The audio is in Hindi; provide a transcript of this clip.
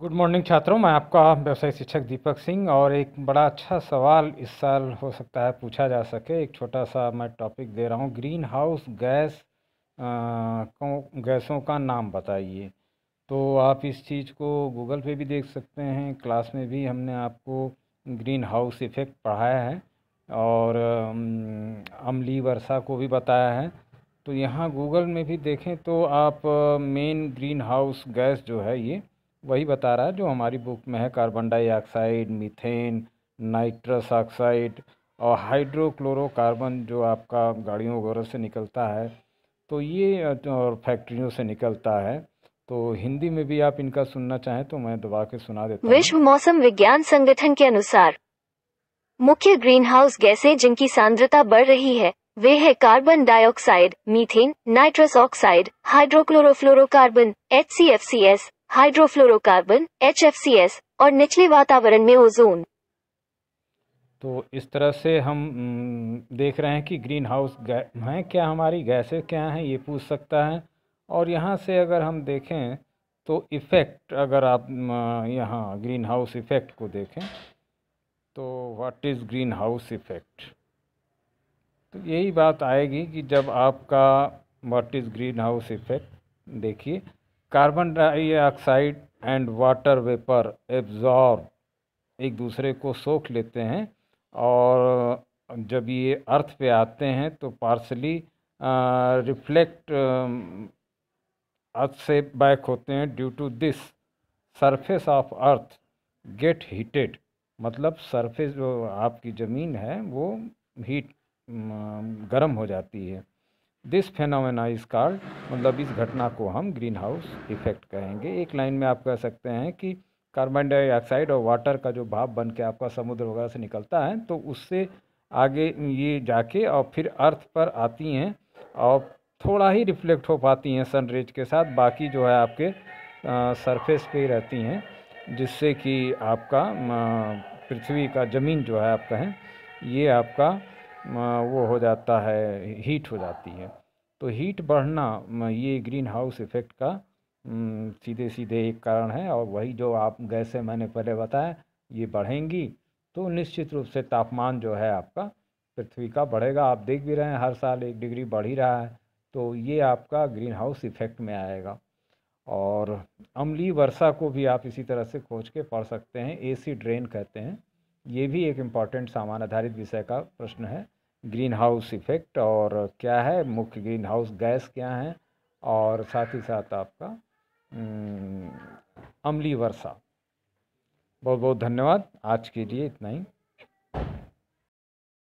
गुड मॉर्निंग छात्रों मैं आपका व्यवसाय शिक्षक दीपक सिंह और एक बड़ा अच्छा सवाल इस साल हो सकता है पूछा जा सके एक छोटा सा मैं टॉपिक दे रहा हूँ ग्रीन हाउस गैस को गैसों का नाम बताइए तो आप इस चीज़ को गूगल पे भी देख सकते हैं क्लास में भी हमने आपको ग्रीन हाउस इफ़ेक्ट पढ़ाया है और अमली वर्षा को भी बताया है तो यहाँ गूगल में भी देखें तो आप मेन ग्रीन हाउस गैस जो है ये वही बता रहा है जो हमारी बुक में है carbon dioxide methane nitrous oxide और हाइड्रोक्लोरोकार्बन जो आपका गाड़ियों वगैरह से निकलता है तो ये और फैक्ट्रियों से निकलता है तो हिंदी में भी आप इनका सुनना चाहें तो मैं दबा के सुना देता विश्व मौसम विज्ञान संगठन के अनुसार मुख्य ग्रीन हाउस गैसे जिनकी सांद्रता बढ़ रही है वे है carbon dioxide methane nitrous oxide hydrochlorofluorocarbon H hydrofluorocarbon H और निचले वातावरण में ओजोन तो इस तरह से हम देख रहे हैं कि ग्रीन हाउस हैं क्या हमारी गैसें क्या हैं ये पूछ सकता है और यहाँ से अगर हम देखें तो इफ़ेक्ट अगर आप यहाँ ग्रीन हाउस इफ़ेक्ट को देखें तो what is greenhouse effect तो यही बात आएगी कि जब आपका what is greenhouse effect देखिए carbon dioxide and water vapour absorb एक दूसरे को सोख लेते हैं और जब ये अर्थ पे आते हैं तो पार्सली रिफ्लेक्ट अर्थ से बैक होते हैं due to this surface of earth get heated मतलब सरफेस जो आपकी ज़मीन है वो हीट गर्म हो जाती है दिस फेनोमेना इज कार्ड मतलब इस घटना को हम ग्रीन हाउस इफेक्ट कहेंगे एक लाइन में आप कह सकते हैं कि कार्बन डाइऑक्साइड और वाटर का जो भाप बन के आपका समुद्र वगैरह से निकलता है तो उससे आगे ये जाके और फिर अर्थ पर आती हैं और थोड़ा ही रिफ्लेक्ट हो पाती हैं सन रेज के साथ बाकी जो है आपके सरफेस पे ही रहती हैं जिससे कि आपका पृथ्वी का ज़मीन जो है आप कहें ये आपका वो हो जाता है हीट हो जाती है तो हीट बढ़ना ये ग्रीन हाउस इफ़ेक्ट का सीधे सीधे एक कारण है और वही जो आप गैसें मैंने पहले बताया ये बढ़ेंगी तो निश्चित रूप से तापमान जो है आपका पृथ्वी का बढ़ेगा आप देख भी रहे हैं हर साल एक डिग्री बढ़ ही रहा है तो ये आपका ग्रीन हाउस इफ़ेक्ट में आएगा और अमली वर्षा को भी आप इसी तरह से खोज के पढ़ सकते हैं एसी ड्रेन कहते हैं ये भी एक इम्पॉर्टेंट सामान आधारित विषय का प्रश्न है ग्रीन हाउस इफ़ेक्ट और क्या है मुख्य ग्रीन हाउस गैस क्या है और साथ ही साथ आपका अमली वर्षा बहुत बहुत धन्यवाद आज के लिए इतना ही